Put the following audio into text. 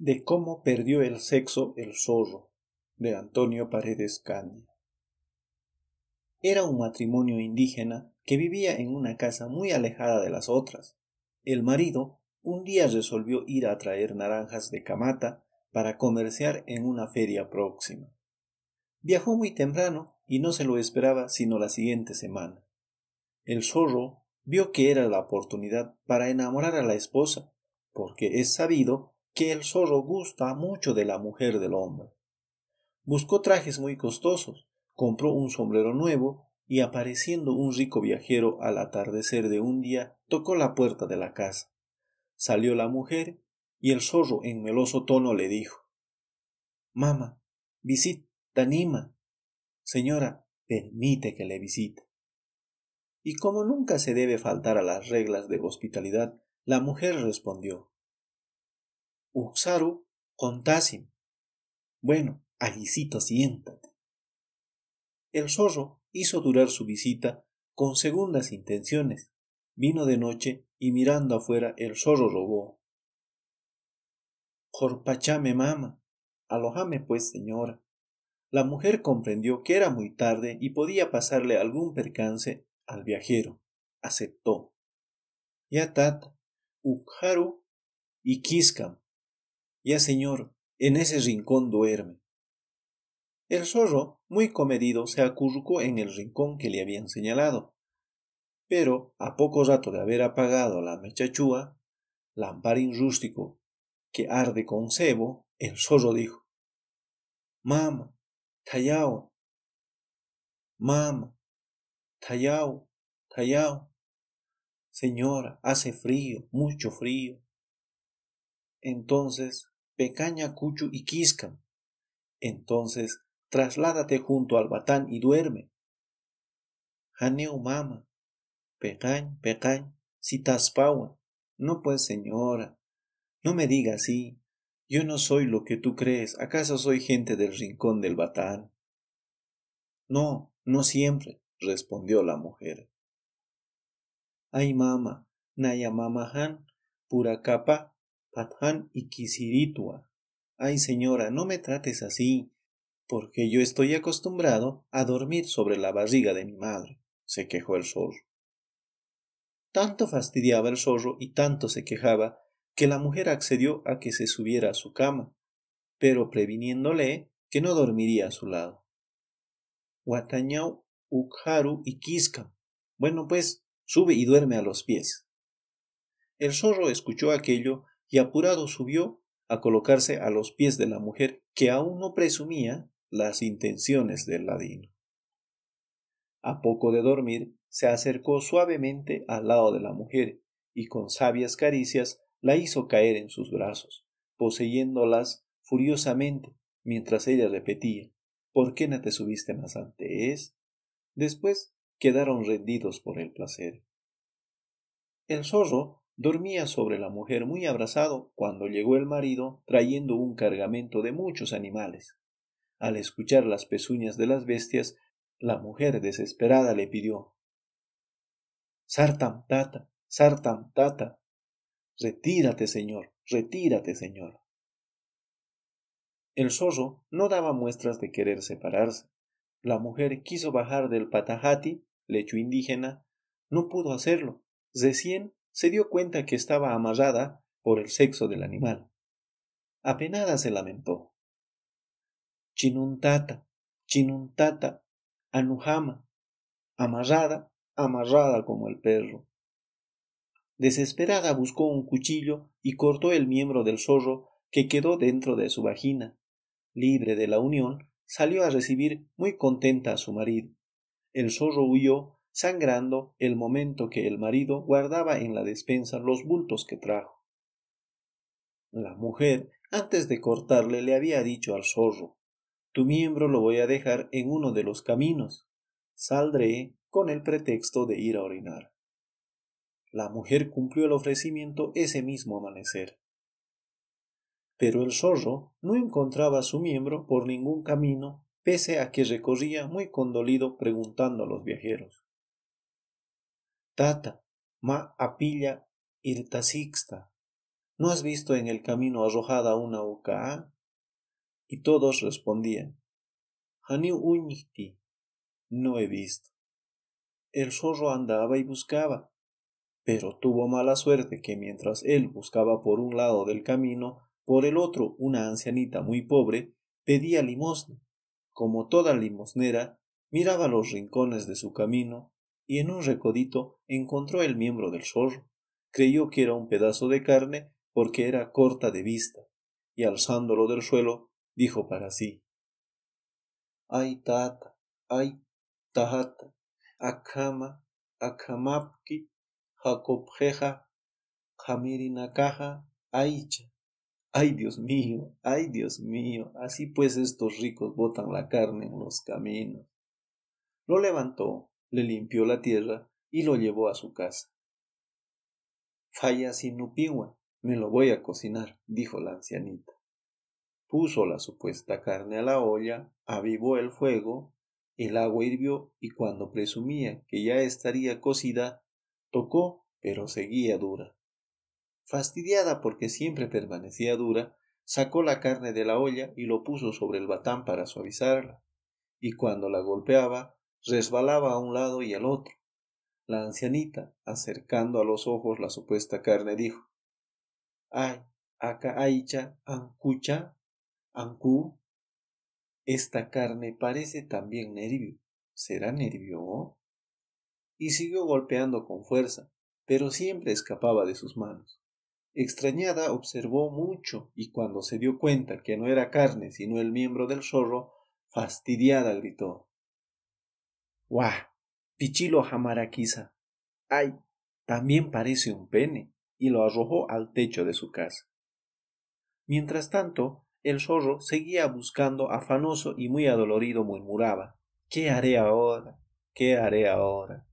de cómo perdió el sexo el zorro, de Antonio Paredes Candia. Era un matrimonio indígena que vivía en una casa muy alejada de las otras. El marido un día resolvió ir a traer naranjas de Camata para comerciar en una feria próxima. Viajó muy temprano y no se lo esperaba sino la siguiente semana. El zorro vio que era la oportunidad para enamorar a la esposa, porque es sabido que el zorro gusta mucho de la mujer del hombre. Buscó trajes muy costosos, compró un sombrero nuevo y apareciendo un rico viajero al atardecer de un día, tocó la puerta de la casa. Salió la mujer y el zorro en meloso tono le dijo Mama, visita Nima. Señora, permite que le visite. Y como nunca se debe faltar a las reglas de hospitalidad, la mujer respondió Uxaru contásim. Bueno, aguisito, siéntate. El zorro hizo durar su visita con segundas intenciones. Vino de noche y mirando afuera el zorro robó. Jorpachame, mama. Alojame pues, señora. La mujer comprendió que era muy tarde y podía pasarle algún percance al viajero. Aceptó. Yatat, Ukharu y Kiskam ya, señor, en ese rincón duerme. El zorro, muy comedido, se acurrucó en el rincón que le habían señalado. Pero, a poco rato de haber apagado la mechachúa, lamparín rústico que arde con cebo, el zorro dijo, Mama, tallao, mamá, tallao, tallao. Señora, hace frío, mucho frío. Entonces Pecaña, Cuchu y Quiscan. Entonces, trasládate junto al batán y duerme. Janeo mama, Pecañ, Pecañ, si taspaua. No pues, señora, no me diga así. Yo no soy lo que tú crees. ¿Acaso soy gente del rincón del batán? No, no siempre, respondió la mujer. Ay, mama, Naya han. pura capa, Pathan y Ay, señora, no me trates así, porque yo estoy acostumbrado a dormir sobre la barriga de mi madre, se quejó el zorro. Tanto fastidiaba el zorro y tanto se quejaba que la mujer accedió a que se subiera a su cama, pero previniéndole que no dormiría a su lado. Guatañau, Ukharu y Bueno, pues, sube y duerme a los pies. El zorro escuchó aquello y apurado subió a colocarse a los pies de la mujer que aún no presumía las intenciones del ladino. A poco de dormir, se acercó suavemente al lado de la mujer y con sabias caricias la hizo caer en sus brazos, poseyéndolas furiosamente mientras ella repetía ¿Por qué no te subiste más antes? Después quedaron rendidos por el placer. El zorro dormía sobre la mujer muy abrazado cuando llegó el marido trayendo un cargamento de muchos animales. Al escuchar las pezuñas de las bestias, la mujer desesperada le pidió Sartam tata, sartam tata. Retírate, señor, retírate, señor. El zorro no daba muestras de querer separarse. La mujer quiso bajar del patajati, lecho indígena, no pudo hacerlo se dio cuenta que estaba amarrada por el sexo del animal. Apenada se lamentó. Chinuntata, chinuntata, anujama, amarrada, amarrada como el perro. Desesperada buscó un cuchillo y cortó el miembro del zorro que quedó dentro de su vagina. Libre de la unión, salió a recibir muy contenta a su marido. El zorro huyó sangrando el momento que el marido guardaba en la despensa los bultos que trajo. La mujer, antes de cortarle, le había dicho al zorro Tu miembro lo voy a dejar en uno de los caminos. Saldré con el pretexto de ir a orinar. La mujer cumplió el ofrecimiento ese mismo amanecer. Pero el zorro no encontraba a su miembro por ningún camino, pese a que recorría muy condolido preguntando a los viajeros ma apilla irtasixta. ¿No has visto en el camino arrojada una uca? Ah? Y todos respondían, Haniu Unti, no he visto. El zorro andaba y buscaba, pero tuvo mala suerte que mientras él buscaba por un lado del camino, por el otro una ancianita muy pobre pedía limosna. Como toda limosnera, miraba los rincones de su camino y en un recodito encontró el miembro del zorro. Creyó que era un pedazo de carne porque era corta de vista, y alzándolo del suelo, dijo para sí Ay tata, ay tata akama, akamapki, jacobjeja, jamirinakaja aicha. Ay Dios mío, ay Dios mío, así pues estos ricos botan la carne en los caminos. Lo levantó, le limpió la tierra y lo llevó a su casa. Falla sin upiwa, me lo voy a cocinar, dijo la ancianita. Puso la supuesta carne a la olla, avivó el fuego, el agua hirvió y cuando presumía que ya estaría cocida, tocó, pero seguía dura. Fastidiada porque siempre permanecía dura, sacó la carne de la olla y lo puso sobre el batán para suavizarla, y cuando la golpeaba, resbalaba a un lado y al otro. La ancianita, acercando a los ojos la supuesta carne, dijo Ay, acá aicha, ancucha, ancu. Esta carne parece también nervio. ¿Será nervio? Y siguió golpeando con fuerza, pero siempre escapaba de sus manos. Extrañada observó mucho y cuando se dio cuenta que no era carne sino el miembro del zorro, fastidiada gritó Pichilo Jamaraquiza. ¡Ay! También parece un pene. Y lo arrojó al techo de su casa. Mientras tanto, el zorro seguía buscando afanoso y muy adolorido murmuraba. ¿Qué haré ahora? ¿Qué haré ahora?